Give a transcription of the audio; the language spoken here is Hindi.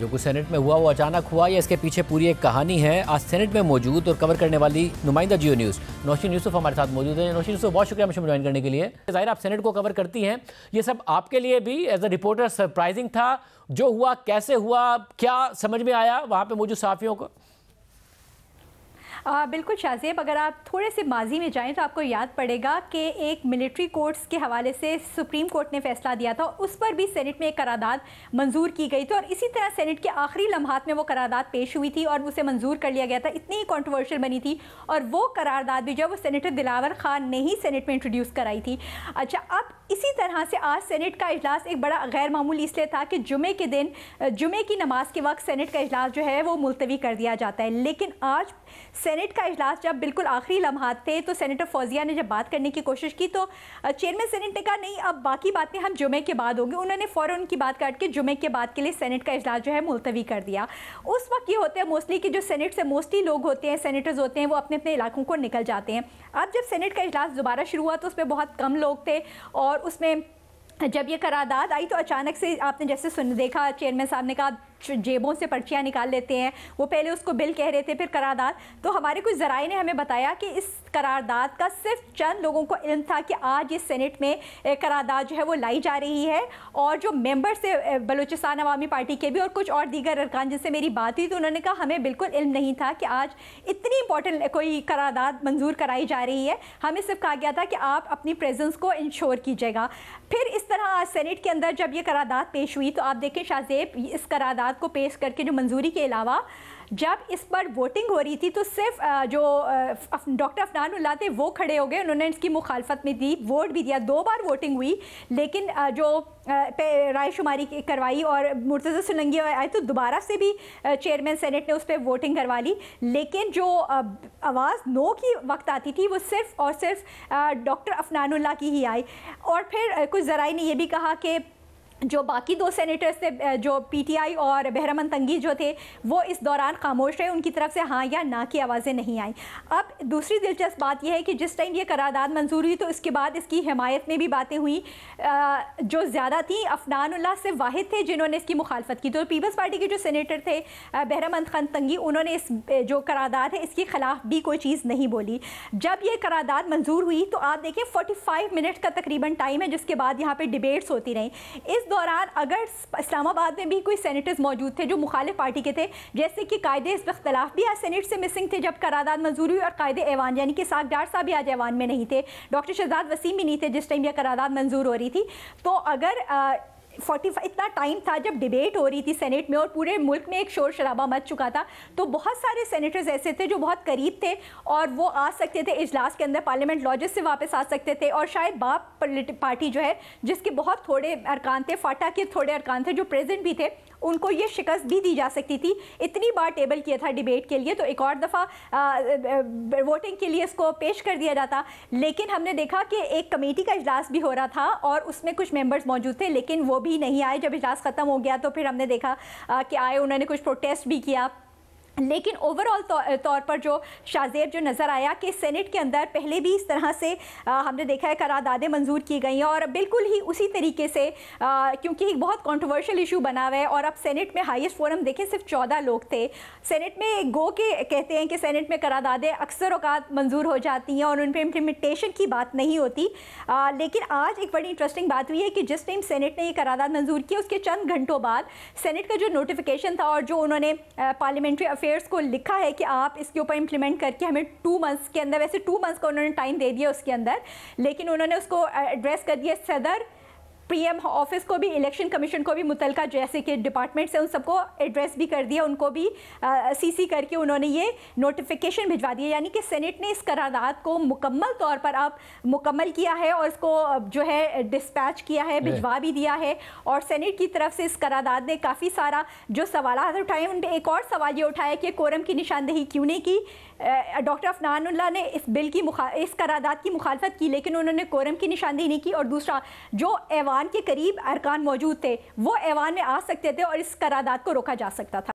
जो कुछ सेनेट में हुआ वो अचानक हुआ या इसके पीछे पूरी एक कहानी है आज सेनेट में मौजूद और कवर करने वाली नुमाइंदा जियो न्यूज़ नौशीन यूसुफ हमारे साथ मौजूद है नौशीन यूसुफ बहुत शुक्रिया मुझे ज्वाइन करने के लिए ज़ाहिर आप सेनेट को कवर करती हैं ये सब आपके लिए भी एज अ रिपोर्टर सरप्राइजिंग था जो हुआ कैसे हुआ क्या समझ में आया वहाँ पर मौजूद साफियों को आ, बिल्कुल शाजेब अगर आप थोड़े से माजी में जाएँ तो आपको याद पड़ेगा कि एक मिलिट्री कोर्ट्स के हवाले से सुप्रीम कोर्ट ने फैसला दिया था उस पर भी सेनेट में एक करारदाद मंजूर की गई थी और इसी तरह सेनेट के आखिरी लम्हात में वो करारदाद पेश हुई थी और उसे मंजूर कर लिया गया था इतनी ही कॉन्ट्रोवर्शियल बनी थी और वो करारदाद भी जो वो सेनेटर दिलावर खान ने ही सेनेट में इंट्रोड्यूस कराई थी अच्छा अब इसी तरह से आज सेनेट का अजलास एक बड़ा गैर मामूली इसलिए था कि जुमे के दिन जुमे की नमाज के वक्त सेनेट का अजलास जो है वो मुलतवी कर दिया जाता है लेकिन आज सेनेट का अजलास जब बिल्कुल आखिरी लम्हात थे तो सेनेटर फौजिया ने जब बात करने की कोशिश की तो चेयरमैन सेनेट ने कहा नहीं अब बाकी बातें हम जुमे के बाद होंगी उन्होंने फ़ौर उनकी बात काट के जुमे के बाद के लिए सेनेट का अजलास जो है मुलतवी कर दिया उस वक्त ये होता है मोस्टली कि जो सेनेट से मोस्टली लोग होते हैं सेनेटर्स होते हैं वो अपने अपने इलाकों को निकल जाते हैं अब जब सेनेट का अजलास दोबारा शुरू हुआ तो उसमें बहुत कम लोग थे और उसमें जब ये करारदाद आई तो अचानक से आपने जैसे सुन देखा चेयरमैन साहब ने कहा जेबों से पर्चियाँ निकाल लेते हैं वो पहले उसको बिल कह रहे थे फिर करारदाद तो हमारे कुछ जराए ने हमें बताया कि इस करारदाद का सिर्फ चंद लोगों को इन था कि आज ये सेनेट में करारदाद जो है वो लाई जा रही है और जो मेम्बर से बलूचिस्तान अवामी पार्टी के भी और कुछ और दीगर अरकान जिनसे मेरी बात हुई तो उन्होंने कहा हमें बिल्कुल इल्म नहीं था कि आज इतनी इंपॉर्टेंट कोई करारदाद मंजूर कराई जा रही है हमें सिर्फ कहा गया था कि आप अपनी प्रेजेंस को इंश्योर कीजिएगा फिर इस तरह आज सेनेट के अंदर जब ये करारदाद पेश हुई तो आप देखें शाहजेब इस करारदाद इकदाम को पेश करके जो मंजूरी के अलावा जब इस पर वोटिंग हो रही थी तो सिर्फ जो डॉक्टर अफनान उल्ला थे वो खड़े हो गए उन्होंने इसकी मुखालफत में दी वोट भी दिया दो बार वोटिंग हुई लेकिन जो राय शुमारी करवाई और मुर्तज़ा सुलंगी आए तो दोबारा से भी चेयरमैन सेनेट ने उस पर वोटिंग करवा ली लेकिन जो आवाज़ नो की वक्त आती थी वो सिर्फ और सिर्फ डॉक्टर अफनानुल्ला की ही आई और फिर कुछ ज़राई ने यह भी कहा कि जो बाकी दो सेनेटर्स थे जो पीटीआई और बहरमन तंगी जो थे वो इस दौरान खामोश रहे उनकी तरफ से हाँ या ना की आवाज़ें नहीं आई अब दूसरी दिलचस्प बात यह है कि जिस टाइम ये करारदाद मंजूर हुई तो इसके बाद इसकी हमायत में भी बातें हुई जो ज़्यादा थी अफनानुल्लाह से वाहिद थे जिन्होंने इसकी मुखालफत की तो पीपल्स पार्टी के जो सैनीटर थे बहरामंद खान तंगी उन्होंने इस जो करारदाद है इसके ख़िलाफ़ भी कोई चीज़ नहीं बोली जब ये करारदाद मंजूर हुई तो आप देखें फोर्टी मिनट का तकरीबन टाइम है जिसके बाद यहाँ पर डिबेट्स होती रहीं इस दौरान अगर इस्लामाबाद में भी कोई सैनिटर्स मौजूद थे जो मुखालिफ पार्टी के थे जैसे कि कायदे इस अख्तलाफ भी आज सैनट से मिसिंग थे जब करारदाद मंजूर हुई और कायदे ऐवान यानी कि डार साहब भी आज ऐवान में नहीं थे डॉक्टर शहजाद वसीम भी नहीं थे जिस टाइम यह करारदाद मंजूर हो रही थी तो अगर फोर्टी इतना टाइम था जब डिबेट हो रही थी सेनेट में और पूरे मुल्क में एक शोर शराबा मच चुका था तो बहुत सारे सेनेटर्स ऐसे थे जो बहुत करीब थे और वो आ सकते थे इजलास के अंदर पार्लियामेंट लॉजिस से वापस आ सकते थे और शायद बाप पार्टी जो है जिसके बहुत थोड़े अरकान थे फाटा के थोड़े अरकान थे जो प्रेजेंट भी थे उनको ये शिकस्त भी दी जा सकती थी इतनी बार टेबल किया था डिबेट के लिए तो एक और दफ़ा वोटिंग के लिए इसको पेश कर दिया जाता लेकिन हमने देखा कि एक कमेटी का इजलास भी हो रहा था और उसमें कुछ मेंबर्स मौजूद थे लेकिन वो भी नहीं आए जब इजलास ख़त्म हो गया तो फिर हमने देखा कि आए उन्होंने कुछ प्रोटेस्ट भी किया लेकिन ओवरऑल तो, तौर पर जो शाजेब जो नज़र आया कि सेनेट के अंदर पहले भी इस तरह से आ, हमने देखा है करारदादें मंजूर की गई हैं और बिल्कुल ही उसी तरीके से आ, क्योंकि एक बहुत कंट्रोवर्शियल इशू बना हुआ है और अब सेनेट में हाईएस्ट फोरम देखें सिर्फ चौदह लोग थे सेनेट में गो के कहते हैं कि सेनेट में करारदादें अक्सर अवकात मंजूर हो जाती हैं और उन पर इम्प्लीमेंटेशन की बात नहीं होती आ, लेकिन आज एक बड़ी इंटरेस्टिंग बात हुई है कि जिस टाइम सेनेट ने यह करारदाद मंजूर की उसके चंद घंटों बाद सेनेट का जो नोटिफिकेशन था और जो उन्होंने पार्लियामेंट्री अफेयर्स को लिखा है कि आप इसके ऊपर इम्प्लीमेंट करके हमें टू मंथ्स के अंदर वैसे टू मंथ्स का उन्होंने टाइम दे दिया उसके अंदर लेकिन उन्होंने उसको एड्रेस कर दिया सदर पीएम ऑफिस को भी इलेक्शन कमीशन को भी मुतल जैसे कि डिपार्टमेंट्स हैं उन सबको एड्रेस भी कर दिया उनको भी सीसी करके उन्होंने ये नोटिफिकेशन भिजवा दिया यानी कि सेनेट ने इस करारदाद को मुकम्मल तौर पर अब मुकम्मल किया है और इसको जो है डिस्पैच किया है भिजवा भी दिया है और सेनेट की तरफ से इस करारदाद ने काफ़ी सारा जो सवाल उठाए उन पर एक और सवाल ये उठाया कि कोरम की निशानदेही क्यों नहीं की डॉक्टर अफनानुल्ला ने इस बिल की इस करारदाद की मुखालफत की लेकिन उन्होंने कोरम की निशानदेही नहीं की और दूसरा जो एवाज के करीब अरकान मौजूद थे वो ऐवान में आ सकते थे और इस करारदाद को रोका जा सकता था